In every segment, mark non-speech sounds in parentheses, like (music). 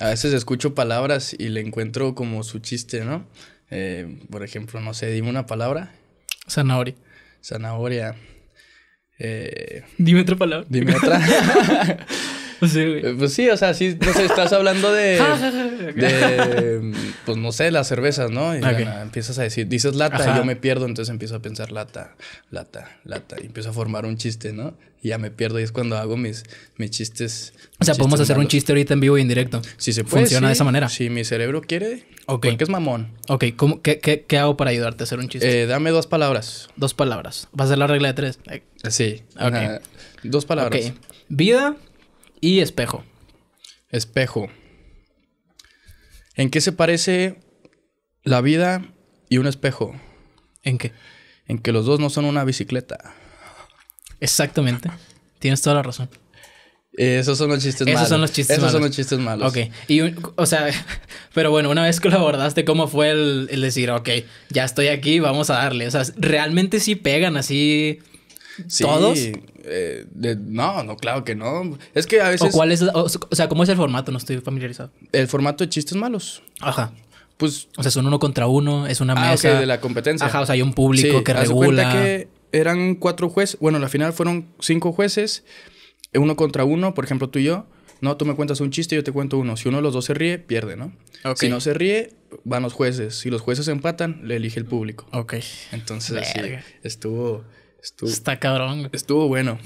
a veces escucho palabras y le encuentro como su chiste, ¿no? Eh, por ejemplo, no sé, dime una palabra. Zanahoria. Zanahoria. Eh, dime otra palabra. Dime otra. (laughs) (laughs) Sí, eh, Pues sí, o sea, sí, no sé, estás hablando de. (laughs) pues no sé, las cervezas, ¿no? Y empiezas a decir, dices lata y yo me pierdo, entonces empiezo a pensar lata, lata, lata. Y empiezo a formar un chiste, ¿no? Y ya me pierdo y es cuando hago mis, mis chistes. o sea, podemos hacer un chiste ahorita en vivo y en directo. Sí, se Funciona de esa manera. Si mi cerebro quiere. Ok. Porque es mamón. Ok, ¿Cómo, qué, hago para ayudarte a hacer un chiste? Eh, dame dos palabras. Dos palabras. Va a ser la regla de tres? Sí. Ok. dos palabras. Ok. Vida, y espejo. Espejo. ¿En qué se parece la vida y un espejo? ¿En qué? En que los dos no son una bicicleta. Exactamente. Tienes toda la razón. esos son los chistes malos. Esos son los chistes malos. Esos son los chistes malos. Ok. o sea, (laughs) pero bueno, una vez que lo abordaste, ¿cómo fue el, decir, ok, ya estoy aquí, vamos a darle? O sea, ¿realmente sí pegan así sí. todos? Eh, no, no, claro que no. Es que a veces. ¿O cuál es? O, sea, ¿cómo es el formato? No estoy familiarizado. El formato de chistes malos. Ajá. Pues. O sea, son uno contra uno, es una ah, mesa. de la competencia. Ajá, o sea, hay un público que regula. que eran cuatro jueces. Bueno, la final fueron cinco jueces, uno contra uno, por ejemplo, tú y yo. No, tú me cuentas un chiste, yo te cuento uno. Si uno de los dos se ríe, pierde, ¿no? Si no se ríe, van los jueces. Si los jueces empatan, le elige el público. Ok. Entonces, así estuvo. Estuvo, Está cabrón. Estuvo bueno.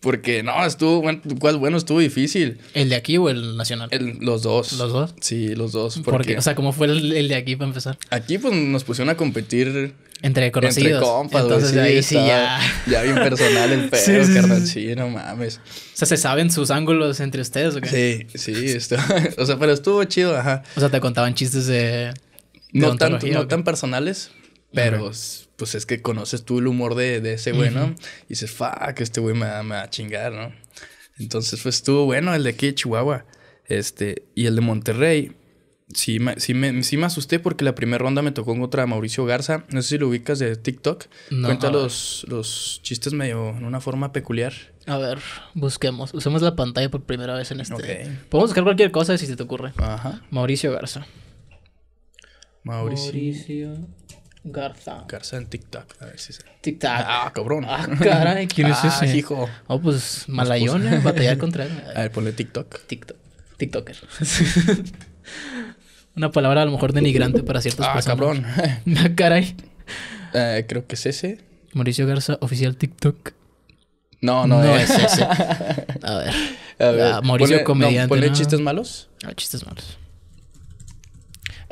Porque no, estuvo bueno. ¿Cuál bueno estuvo difícil? ¿El de aquí o el nacional? los dos. ¿Los dos? Sí, los dos. O sea, ¿cómo fue el, de aquí para empezar? Aquí pues nos pusieron a competir. Entre conocidos. Entre compas, Entonces ahí sí ya. Ya bien personal el (laughs) pedo, carnal. Sí, no mames. O sea, ¿se saben sus ángulos entre ustedes o qué? Sí, sí. (laughs) o sea, pero estuvo chido, ajá. O sea, te contaban chistes de. no, no tan personales, pero, pues, es que conoces tú el humor de, ese güey, ¿no? Y dices, fuck, este güey me, va a chingar, ¿no? Entonces, pues estuvo bueno el de aquí de Chihuahua. Este, y el de Monterrey. Sí me, me, asusté porque la primera ronda me tocó otra Mauricio Garza. No sé si lo ubicas de TikTok. Cuenta los, chistes medio en una forma peculiar. A ver, busquemos. Usemos la pantalla por primera vez en este. Podemos buscar cualquier cosa si se te ocurre. Ajá. Mauricio Garza. Mauricio. Garza. Garza en TikTok. A ver si se. TikTok. Ah, cabrón. Ah, caray. ¿Quién es ah, ese? Ah, hijo. Oh, pues Malayona, (laughs) batallar contra él. A ver, ponle TikTok. TikTok. TikToker. (laughs) Una palabra a lo mejor denigrante para ciertas ah, personas. Ah, cabrón. (laughs) Ah, caray. Eh, creo que es ese. Mauricio Garza, oficial TikTok. No, no, es. ese. A ver. A ver. Ah, Mauricio Comediante. No, ponle chistes malos. Ah, chistes malos.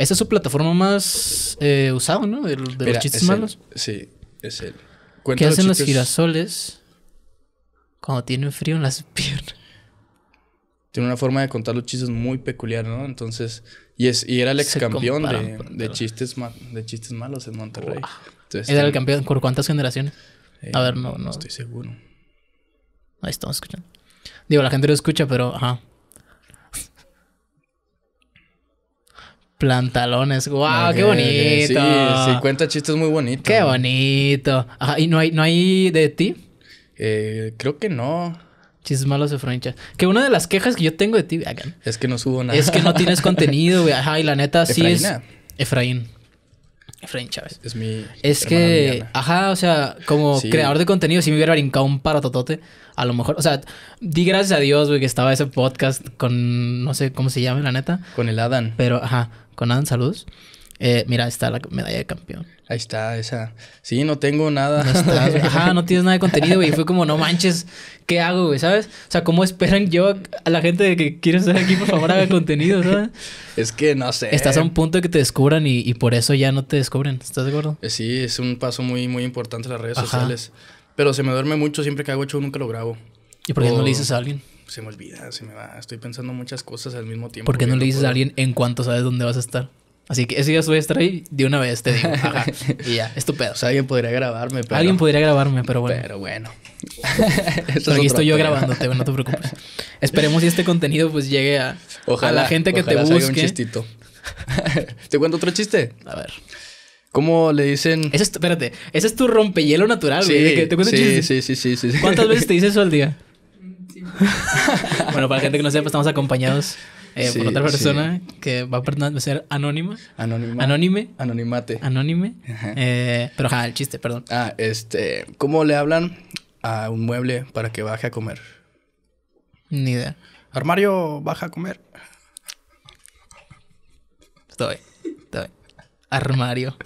Esa es su plataforma más eh, usada, ¿no? De, los chistes malos. Sí, es él. ¿Qué hacen los, girasoles cuando tienen frío en las piernas? Tiene una forma de contar los chistes muy peculiar, ¿no? Entonces, y, es, y era el ex campeón de, chistes de chistes malos en Monterrey. era el campeón por cuántas generaciones? Eh, A ver, no, no. No estoy seguro. Ahí estamos escuchando. Digo, la gente lo escucha, pero ajá. Plantalones, wow, qué bonito. 50 Sí, chistes muy bonitos. Qué bonito. Ajá, ¿y no hay, no hay de ti? Eh, creo que no. Chistes malos de Chávez. Que una de las quejas que yo tengo de ti, hagan. Ah, es que no subo nada. Es que no tienes (laughs) contenido, güey. Ajá, y la neta sí es... Efraín. ¿eh? Efraín Chávez. Es mi. Es que. Ajá, o sea, como creador de contenido, si me hubiera brincado un paratotote, a lo mejor. O sea, di gracias a Dios, güey, que estaba ese podcast con. No sé cómo se llama, la neta. Con el Adán. Pero, ajá con Saludos. Eh, mira, está la medalla de campeón. Ahí está, esa. Sí, no tengo nada. No ajá, no tienes nada de contenido, güey. Fue como, no manches, ¿qué hago, güey? ¿Sabes? O sea, ¿cómo esperan yo a la gente de que quieren estar aquí, por favor, haga contenido, ¿sabes? Es que no sé. Estás a un punto de que te descubran y, por eso ya no te descubren. ¿Estás de acuerdo? Eh, sí, es un paso muy, muy importante las redes sociales. Pero se me duerme mucho siempre que hago show, nunca lo grabo. ¿Y por qué no le dices a alguien? Pues, se me olvida, se me va. Estoy pensando muchas cosas al mismo tiempo. ¿Por qué no le dices a alguien en cuanto sabes dónde vas a estar? Así que ese día voy a estar ahí de una vez, te digo. Ajá. (laughs) y ya, estupendo. O sea, alguien podría grabarme, pero. Alguien podría grabarme, pero bueno. Pero bueno. (laughs) aquí estoy yo grabándote, no te preocupes. Esperemos si este contenido pues llegue a, a la gente que te busque. un chistito. (laughs) ¿Te cuento otro chiste? A ver. ¿Cómo le dicen? espérate, ese es tu rompehielo natural, güey. sí, sí, sí, sí, sí. ¿Cuántas veces te dices eso al día? (laughs) bueno, para la gente que no sepa, estamos acompañados eh, por otra persona que va a ser anónima. Anónima. Anónime. Anónimate. Anónime. Eh, pero ja, el chiste, perdón. Ah, este. ¿Cómo le hablan a un mueble para que baje a comer? Ni idea. Armario, baja a comer. Estoy. Estoy. Armario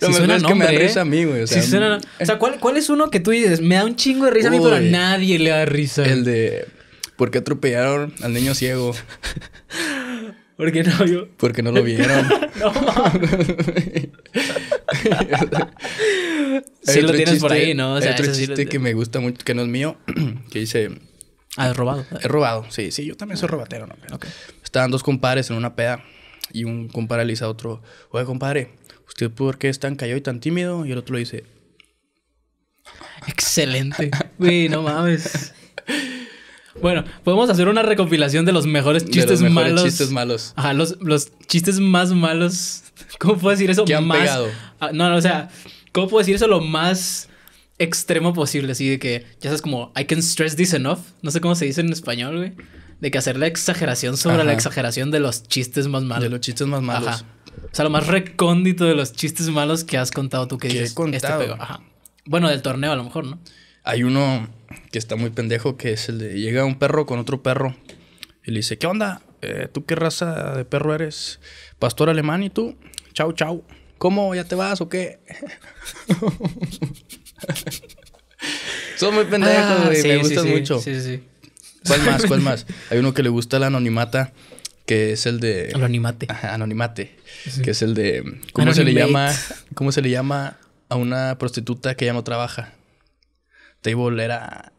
lo mejor es me da risa a mí, güey. O ¿eh? sea, mm. ¿cuál, es uno que tú dices? Me da un chingo de risa a mí, pero a nadie le da risa. El de. ¿Por qué atropellaron al niño ciego? (laughs) Porque no vio Porque no lo vieron. (laughs) no (laughs) sí lo tienes por ahí, ¿no? O sea, hay otro chiste que me gusta mucho, que no es mío, (clears throat) que dice. Ah, es robado. Es robado, sí, sí, yo también soy ah, robatero, ¿no? Estaban dos compares en una peda y un compadre le dice a otro, oye, compadre, ¿usted por qué es tan callado y tan tímido? Y el otro lo dice, excelente. (laughs) Güey, no mames. Bueno, podemos hacer una recopilación de los mejores chistes los malos. chistes malos. Ajá, los, chistes más malos. ¿Cómo puedo decir eso? más, ah, no, no, o sea, ¿cómo puedo decir eso lo más extremo posible? Así de que, ya sabes, como, I can stress this enough. No sé cómo se dice en español, güey. De que hacer la exageración sobre la exageración de los chistes más malos. De los chistes más malos. Ajá. O sea, lo más recóndito de los chistes malos que has contado tú que dices. Este Bueno, del torneo a lo mejor, ¿no? Hay uno que está muy pendejo que es el de llega un perro con otro perro y le dice, ¿qué onda? Eh, ¿Tú qué raza de perro eres? Pastor alemán y tú. Chau, chau. ¿Cómo? ¿Ya te vas o qué? (laughs) Son muy pendejos, ah, güey. me sí, Sí, sí, ¿Cuál más? ¿Cuál (laughs) más? Hay uno que le gusta la anonimata que es el de... Anonimate. Ajá, anonimate, que es el de... ¿Cómo se le llama? ¿Cómo se le llama a una prostituta que ya no trabaja? Table era...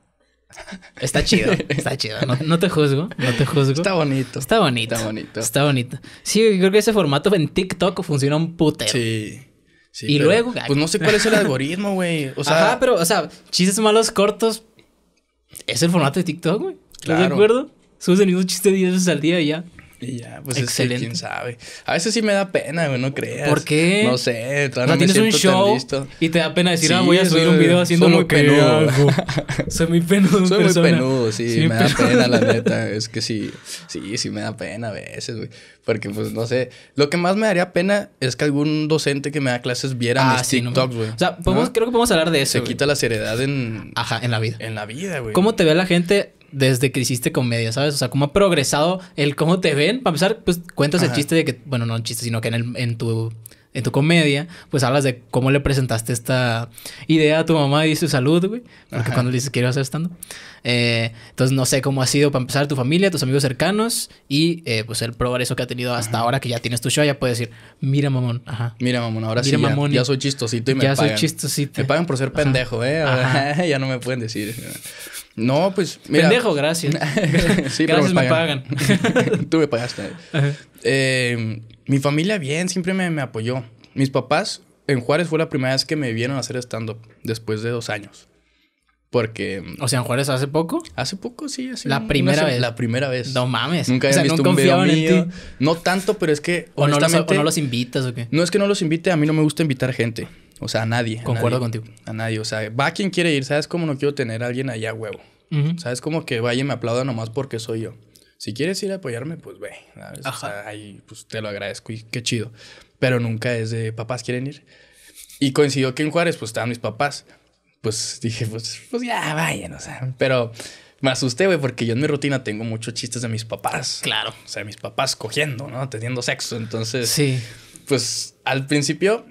Está chido, está chido. No, te juzgo, no te juzgo. Está bonito. Está bonito. Está bonito. Está bonito. Sí, creo que ese formato en TikTok funciona un putero. Sí. y luego... Pues no sé cuál es el algoritmo, güey. O sea... Ajá, pero, o sea, chistes malos cortos... Es el formato de TikTok, güey. Claro. de acuerdo? Subes el mismo chiste 10 veces al día y ya. Y ya, pues Excelente. es quién sabe. A veces sí me da pena, güey, no creas. ¿Por qué? No sé, todavía no tienes un show y te da pena decir, ah, sí, ah, voy a subir un video haciendo muy penudo. (laughs) soy muy penudo. Soy persona. muy penudo, sí, me da pena, la (laughs) neta. Es que sí, sí, sí me da pena a veces, güey. Porque, pues, no sé. Lo que más me daría pena es que algún docente que me da clases viera ah, mis TikToks, güey. o sea, creo que podemos hablar de eso. Se quita la seriedad en. Ajá, en la vida. En la vida, güey. ¿Cómo te ve la gente desde que hiciste comedia, ¿sabes? O sea, cómo ha progresado el cómo te ven. Para empezar, pues cuentas el chiste de que, bueno, no un chiste, sino que en, en tu en tu comedia, pues hablas de cómo le presentaste esta idea a tu mamá y su salud, güey. Porque cuando le dices quiero hacer stand eh, entonces, no sé cómo ha sido para empezar tu familia, tus amigos cercanos y eh, pues el progreso que ha tenido hasta ahora que ya tienes tu show, ya puedes decir, mira mamón. Ajá. Mira mamón, ahora sí. Mamón, ya, soy chistosito y me pagan. Ya soy chistosito. Me pagan por ser pendejo, ¿eh? (laughs) ya no me pueden decir. No, pues. Mira. Pendejo, gracias. (laughs) gracias, me pagan. (laughs) Tú me pagaste. Eh, mi familia, bien, siempre me, apoyó. Mis papás en Juárez fue la primera vez que me vieron hacer stand-up después de dos años. Porque. O sea, en Juárez hace poco. Hace poco, sí, La primera vez. La primera vez. No mames. Nunca había visto un video mío. No tanto, pero es que. O, no los, o no los invitas o qué. No es que no los invite, a mí no me gusta invitar gente. O sea, a nadie. Concuerdo contigo. A nadie. O sea, va quien quiere ir. ¿Sabes cómo no quiero tener a alguien allá, huevo? ¿Sabes cómo que vaya y me aplauda nomás porque soy yo? Si quieres ir a apoyarme, pues ve. Ajá. O sea, ahí pues, te lo agradezco y qué chido. Pero nunca es de papás quieren ir. Y coincidió que en Juárez, pues estaban mis papás. Pues dije, pues, pues ya vayan, o sea. Pero me asusté, güey, porque yo en mi rutina tengo muchos chistes de mis papás. Claro. O sea, mis papás cogiendo, ¿no? Teniendo sexo. Entonces. Sí. Pues al principio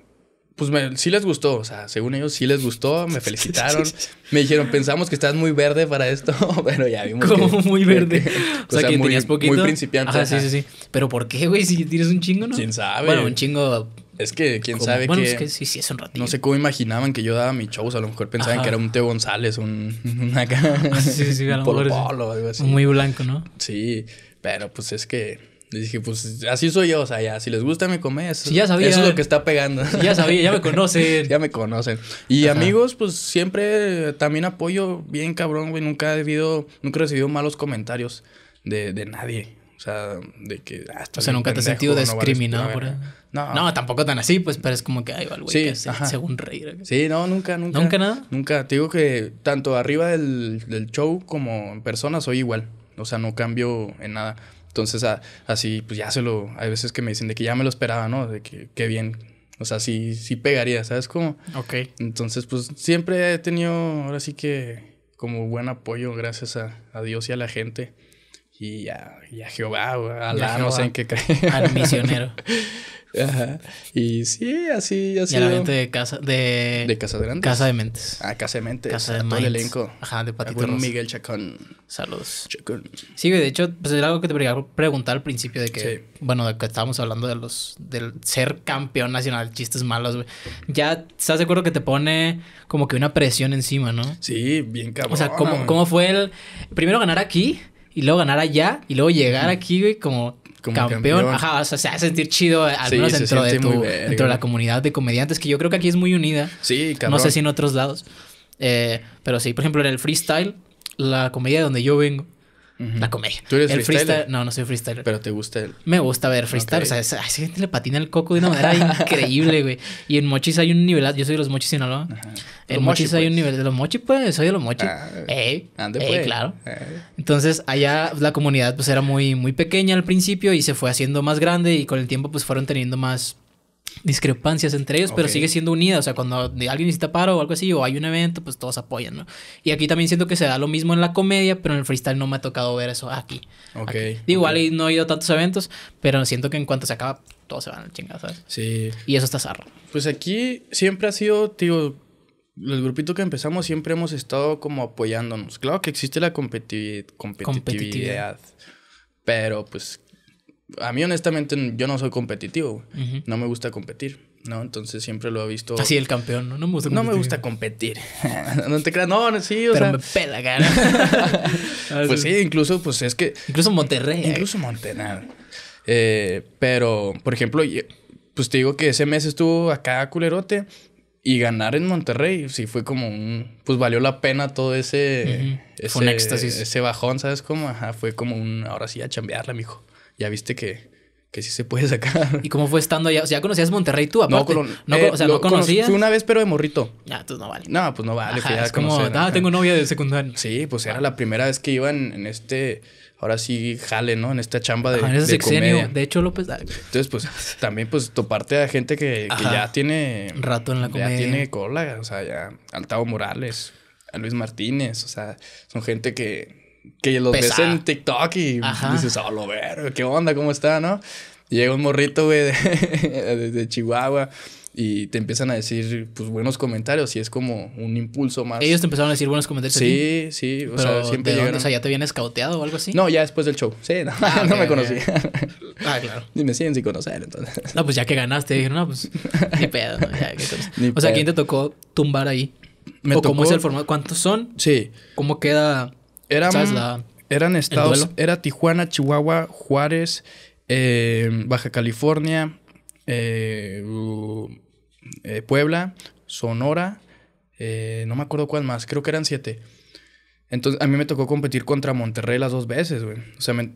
pues me, sí les gustó, o sea, según ellos sí les gustó, me (laughs) felicitaron, me dijeron, pensamos que estás muy verde para esto, pero (laughs) ya vimos. Como muy verde. (laughs) o sea, que tenías poquito. Muy principiante. Ajá, sí, sí, sí. Pero ¿por qué, güey? Si tienes un chingo, ¿no? Quién sabe. Bueno, un chingo. Es que quién sabe bueno, que. Es que sí, sí, es un ratito. No sé cómo imaginaban que yo daba mi shows, a lo mejor pensaban que era un Teo González, un. Una, sí, sí, sí, a lo mejor. Polo, polo, algo así. Muy blanco, ¿no? Sí, pero pues es que dije, pues así soy yo, o sea, ya, si les gusta me comedia, eso, es lo que está pegando. ya sabía, ya me (laughs) conocen. ya me conocen. Y amigos, pues siempre también apoyo bien cabrón, güey. Nunca he debido, nunca recibido malos comentarios de, de nadie. O sea, de que... Ah, o sea, nunca te he sentido discriminado por... No. no, tampoco tan así, pues, pero es como que, ay, güey, sí, según reír. Sí, no, nunca, nunca. ¿Nunca nada? Nunca. Te digo que tanto arriba del, del show como en persona soy igual. O sea, no cambio en nada. Entonces, así, pues ya se lo. Hay veces que me dicen de que ya me lo esperaba, ¿no? De que qué bien. O sea, sí, sí pegaría, ¿sabes cómo? Ok. Entonces, pues siempre he tenido, ahora sí que, como buen apoyo, gracias a, a Dios y a la gente y a, Jehová, a la no sé en qué creer Al misionero. (laughs) Ajá. Y sí, así, así. Y a la gente de casa de, de Casa Casa de Mentes. Ah, Casa de Mentes. Casa de Mentes. Todo el elenco. Ajá, de Patito Miguel Chacón. Saludos. Chacón. Sí, de hecho, pues era algo que te quería preguntar al principio de que, sí. bueno, de que estábamos hablando de los, del ser campeón nacional, chistes malos, güey. Ya estás de acuerdo que te pone como que una presión encima, ¿no? Sí, bien cabrón. O sea, ¿cómo, cómo fue el primero ganar aquí? y luego ganar allá y luego llegar aquí, como, campeón. Ajá, o sea, se sentir chido, eh, al menos dentro, de tu, dentro de la comunidad de comediantes, que yo creo que aquí es muy unida. Sí, cabrón. No sé si en otros lados. Eh, pero sí, por ejemplo, en el freestyle, la comedia de donde yo vengo, la comedia. ¿Tú eres el freestyler? No, no soy freestyler. Pero te gusta el... Me gusta ver freestyle. O sea, a esa gente le patina el coco de una manera increíble, güey. Y en Mochis hay un nivel... Yo soy de los Mochis ¿no? Ajá. En Mochis hay un pues. nivel... De los Mochis, pues. Soy de los Mochis. Ah, eh, pues. eh, ande, claro. Entonces, allá pues, la comunidad pues era muy, muy pequeña al principio y se fue haciendo más grande y con el tiempo pues fueron teniendo más discrepancias entre ellos, pero sigue siendo unida. O sea, cuando alguien necesita paro o algo así, o hay un evento, pues todos apoyan, ¿no? Y aquí también siento que se da lo mismo en la comedia, pero en el freestyle no me ha tocado ver eso aquí. Ok. Igual no he ido tantos eventos, pero siento que en cuanto se acaba, todos se van al chingado, ¿sabes? Sí. Y eso está zarro. Pues aquí siempre ha sido, tío, el grupito que empezamos siempre hemos estado como apoyándonos. Claro que existe la competi competitividad, competitividad. Pero pues a mí honestamente yo no soy competitivo, no me gusta competir, ¿no? Entonces siempre lo ha visto... Así el campeón, ¿no? No me gusta competir. No me gusta competir. (laughs) no te creas, no, sí, o Pero me pela, cara. (laughs) Ah, pues sí, incluso, pues es que... Incluso Monterrey. Incluso Monterrey. Eh, pero, por ejemplo, pues te digo que ese mes estuvo acá culerote y ganar en Monterrey, sí fue como un. Pues valió la pena todo ese. fue un éxtasis. Ese bajón, ¿sabes cómo? Ajá, fue como un. Ahora sí, a chambearla, mijo ya viste que, que sí se puede sacar. ¿Y cómo fue estando allá? O sea, ¿ya conocías Monterrey tú? No, no eh, o sea, ¿no conocías? Fui una vez, pero de morrito. Ya, ah, pues no vale. No, pues no vale. es como, ah, tengo novia de secundario. Sí, pues era la primera vez que iba en, este, ahora sí, jale, ¿no? En esta chamba de, ese de De hecho, López... Ah. Entonces, pues, también, pues, toparte a gente que, ya tiene... Rato en la comedia. Ya tiene cola, o sea, ya... Altavo Morales, a Luis Martínez, o sea, son gente que que los ves en TikTok y dices, oh, ver, ¿qué onda? ¿Cómo está? ¿No? llega un morrito, güey, (laughs) de, Chihuahua y te empiezan a decir, pues, buenos comentarios y es como un impulso más. Ellos te empezaron a decir buenos comentarios. Sí, sí, o sea, siempre ¿ya te habían escauteado o algo así? No, ya después del show. Sí, no, ah, (laughs) no me conocí. Ah, claro. Y (laughs) me siguen sin conocer, entonces. No, pues ya que ganaste, dijeron, no, pues, ni pedo. o sea, ¿quién te tocó tumbar ahí? cómo es el formato? ¿Cuántos son? Sí. ¿Cómo queda...? Eran, eran estados, era Tijuana, Chihuahua, Juárez, eh, Baja California, eh, eh, Puebla, Sonora, no me acuerdo cuál más, creo que eran siete. Entonces, a mí me tocó competir contra Monterrey las dos veces, güey. O sea, me,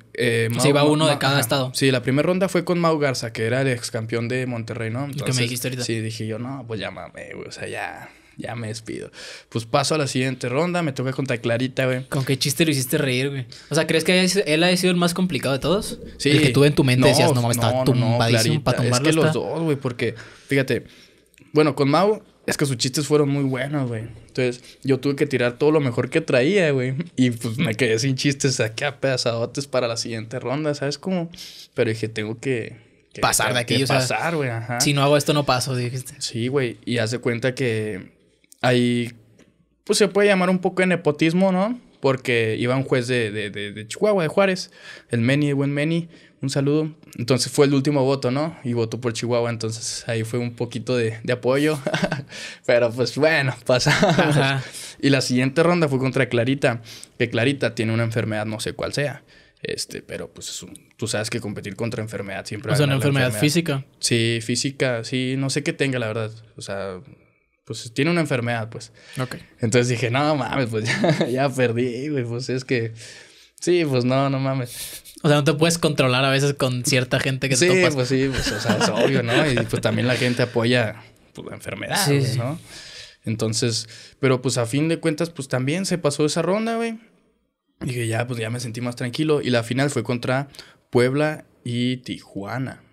iba uno de cada estado. Sí, la primera ronda fue con Mau Garza, que era el ex campeón de Monterrey, ¿no? Entonces, que me dijiste ahorita. Sí, dije yo, no, pues llámame, güey. O sea, ya ya me despido. Pues paso a la siguiente ronda, me toca contra Clarita, güey. ¿Con qué chiste lo hiciste reír, güey? O sea, ¿crees que él ha sido el más complicado de todos? Sí. El que tuve en tu mente decías, no, mames, no, está tumbadísimo no, para tumbarlo. Es que los dos, güey, porque, fíjate, bueno, con Mau es que sus chistes fueron muy buenos, güey. Entonces, yo tuve que tirar todo lo mejor que traía, güey. Y pues me quedé sin chistes aquí a pedazadotes para la siguiente ronda, ¿sabes cómo? Pero dije, tengo que. pasar de aquí, que pasar, güey, ajá. Si no hago esto, no paso, dijiste. Sí, güey. Y hace cuenta que Ahí, pues se puede llamar un poco de nepotismo, ¿no? Porque iba un juez de, de, de, Chihuahua, de Juárez, el Meni, el buen Meni, un saludo. Entonces fue el último voto, ¿no? Y votó por Chihuahua, entonces ahí fue un poquito de, de apoyo. (laughs) Pero pues bueno, pasa (laughs) Y la siguiente ronda fue contra Clarita, que Clarita tiene una enfermedad, no sé cuál sea. Este, pero pues tú sabes que competir contra enfermedad siempre. O sea, una enfermedad, física. Sí, física, sí, no sé qué tenga, la verdad. O sea, pues tiene una enfermedad, pues. Ok. Entonces dije, no mames, pues (laughs) ya, perdí, güey, pues es que. Sí, pues no, no mames. O sea, no te puedes controlar a veces con cierta gente que te sí, pues sí, pues o sea, es obvio, ¿no? Y pues también la gente apoya pues, la enfermedad, ¿no? Entonces, pero pues a fin de cuentas, pues también se pasó esa ronda, güey. Dije, ya, pues ya me sentí más tranquilo. Y la final fue contra Puebla y Tijuana.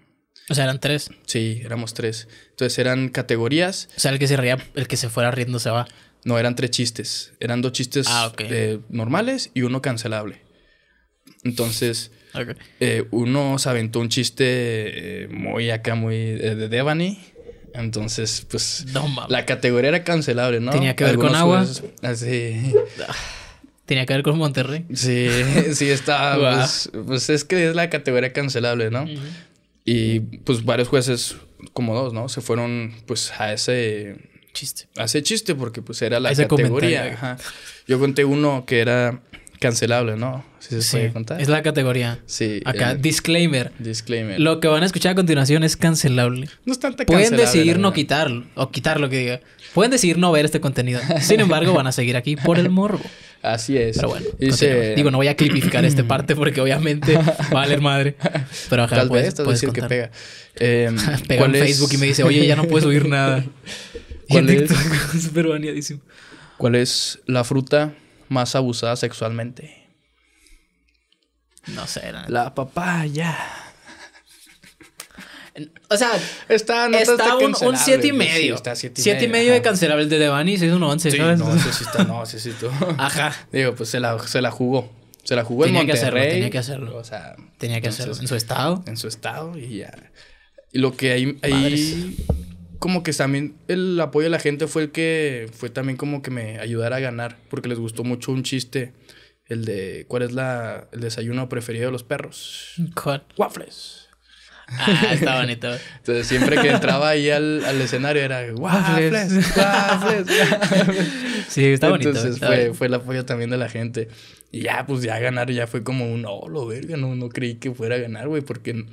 O sea, eran tres. Sí, éramos tres. Entonces eran categorías. O sea, el que se ría, el que se fuera riendo se va. No, eran tres chistes. Eran dos chistes ah, eh, normales y uno cancelable. Entonces, eh, uno se aventó un chiste eh, muy acá, muy de Devani. Entonces, pues. la categoría era cancelable, ¿no? Tenía que ver con agua. Así. Ah, (laughs) Tenía que ver con Monterrey. Sí, (laughs) sí, está. Pues, pues, es que es la categoría cancelable, ¿no? Y pues varios jueces, como dos, ¿no? Se fueron pues a ese... Chiste. A ese chiste porque pues era la categoría. Yo conté uno que era cancelable, ¿no? Si se puede contar. Es la categoría. Sí. Acá, disclaimer. Disclaimer. Lo que van a escuchar a continuación es cancelable. No es tanta Pueden decidir no quitarlo, o quitar lo que diga. Pueden decidir no ver este contenido. Sin embargo, van a seguir aquí por el morbo. Así es. Pero bueno, digo, no voy a clipificar esta (clears throat) parte porque obviamente va a valer madre. Pero ajá, Tal puedes, vez, decir que pega. Eh, (laughs) pega en Facebook y me dice, oye, ya no puedes subir nada. (laughs) ¿Cuál es (laughs) ¿Cuál es la fruta más abusada sexualmente? No sé. La, la papaya. O sea, está, no está, está un, un, y medio. Sí, está siete y, siete medio, y medio de cancelable de Devani, se hizo un 11, sí, ¿sabes? No, ese sí está, no, ese sí tú. Ajá. Digo, pues se la, se la jugó. Se la jugó tenía en Monterrey. tenía que hacerlo. O sea, tenía que hacerlo. En su estado. En su estado y ya. Y lo que ahí, ahí como que también el apoyo de la gente fue el que fue también como que me ayudara a ganar, porque les gustó mucho un chiste, el de cuál es el desayuno preferido de los perros. Waffles. Ah, está bonito. (laughs) Entonces, siempre que entraba ahí al, escenario era waffles, waffles, (laughs) Sí, está bonito. Entonces, fue, el apoyo también de la gente. Y ya, pues ya ganar, ya fue como un, oh, lo verga, no, no creí que fuera a ganar, güey, porque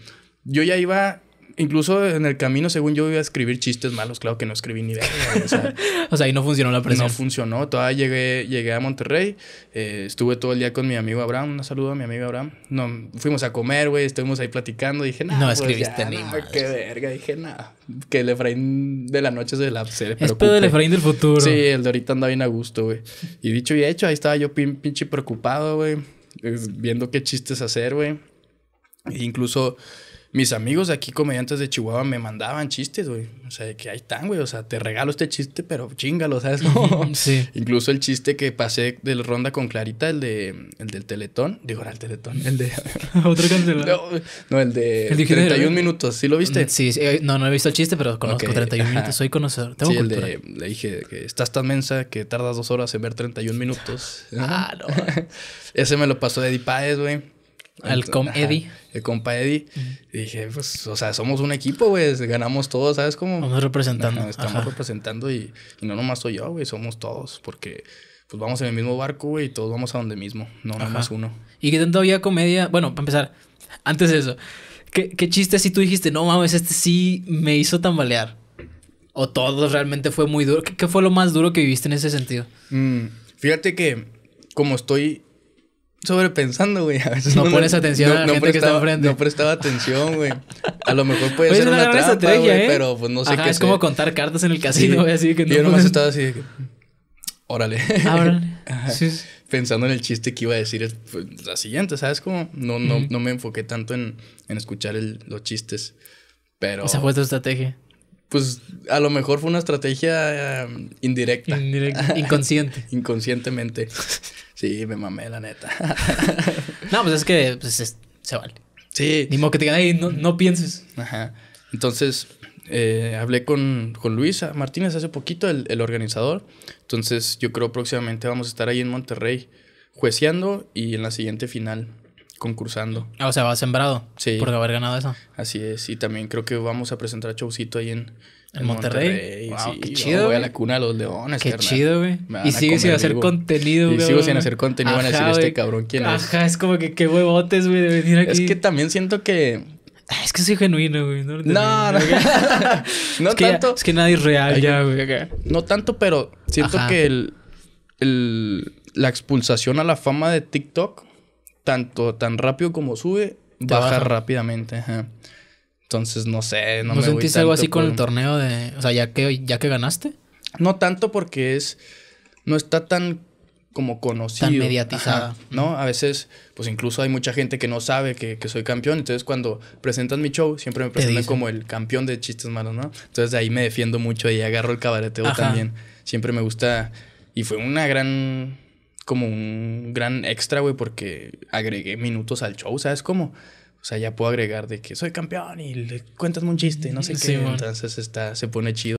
yo ya iba incluso en el camino, según yo, iba a escribir chistes malos. Claro que no escribí ni de O sea, (laughs) o sea, ahí no funcionó la presión. No funcionó. Todavía llegué, llegué a Monterrey. Eh, estuve todo el día con mi amigo Abraham. Un saludo a mi amigo Abraham. No, fuimos a comer, güey. Estuvimos ahí platicando. Dije, nada. No pues escribiste ni nada. Qué verga. Dije, nada. Que el Efraín de la noche se la se Es pedo del Efraín del futuro. Sí, el de ahorita anda bien a gusto, güey. Y dicho y hecho, ahí estaba yo pinche preocupado, güey. Viendo qué chistes hacer, güey. E incluso mis amigos aquí, comediantes de Chihuahua, me mandaban chistes, güey. O sea, que ahí están, güey. O sea, te regalo este chiste, pero chingalo, ¿sabes? sí. Incluso el chiste que pasé de la ronda con Clarita, el de el del Teletón. Digo, era el Teletón. El de. (laughs) Otro cancelado. No, no, el de. El 31 minutos. ¿Sí lo viste? Mm, sí, sí, eh, No, no he visto el chiste, pero conozco 31 minutos. Soy conocedor. Tengo sí, cultura. El de, le dije que estás tan mensa que tardas dos horas en ver 31 minutos. ah, no. (laughs) Ese me lo pasó Eddie Páez, güey. Al com Eddie. El compa Eddie. dije, pues, o sea, somos un equipo, güey. Ganamos todos, ¿sabes cómo? estamos representando. estamos representando y, no nomás soy yo, güey. Somos todos. Porque pues vamos en el mismo barco, güey. Y todos vamos a donde mismo. No nomás uno. ¿Y qué tanto había comedia? Bueno, para empezar, antes de eso. ¿Qué, chiste si tú dijiste, no mames, este sí me hizo tambalear? ¿O todo realmente fue muy duro? ¿Qué, fue lo más duro que viviste en ese sentido? Mm, fíjate que como estoy sobrepensando, güey. (laughs) A veces no, pones atención a la gente que está enfrente. No prestaba atención, güey. A lo mejor puede ser una, estrategia güey, ¿eh? pero pues no sé qué. Es como contar cartas en el casino, güey, así que no. Yo nomás estaba así de Órale. Ah, (laughs) sí, Pensando en el chiste que iba a decir pues, la siguiente, ¿sabes? Como no, no, no me enfoqué tanto en, en escuchar los chistes. Pero. Esa fue tu estrategia. Pues a lo mejor fue una estrategia em, indirecta. Indirecta. (laughs) Inconsciente. Inconscientemente. Sí, me mamé, la neta. (laughs) no, pues es que pues, se vale. Sí. Ni modo que te digan, no, no pienses. Ajá. Entonces, eh, hablé con, con Martínez hace poquito, el, organizador. Entonces, yo creo próximamente vamos a estar ahí en Monterrey jueceando y en la siguiente final concursando. Ah, o sea, va sembrado. Sí. Por haber ganado eso. Así es. Y también creo que vamos a presentar showcito ahí en, en Monterrey. qué chido. voy a la cuna de los leones. Qué chido, güey. Y sigue sin hacer contenido, güey. Y sigo sin hacer contenido. van a decir, este cabrón, ¿quién es? Ajá, es como que qué huevotes, güey, de venir aquí. Es que también siento que. Ah, es que soy genuino, güey. No, no, no, (laughs) (laughs) no tanto. es que nadie es real ya, güey. No tanto, pero siento que el, la expulsación a la fama de TikTok, tanto tan rápido como sube, baja, baja, rápidamente. Ajá. Entonces, no sé, no, ¿No sentiste algo así con el torneo de, o sea, ya que ya que ganaste? No tanto porque es no está tan como conocido. Tan mediatizada. ¿No? A veces, pues incluso hay mucha gente que no sabe que, soy campeón. Entonces, cuando presentan mi show, siempre me presentan como el campeón de chistes malos, ¿no? Entonces, de ahí me defiendo mucho y agarro el cabareteo también. Siempre me gusta. Y fue una gran. Como un gran extra, güey, porque agregué minutos al show, ¿sabes como... O sea, ya puedo agregar de que soy campeón y le cuentas un chiste, y no sé qué. Entonces está, se pone chido.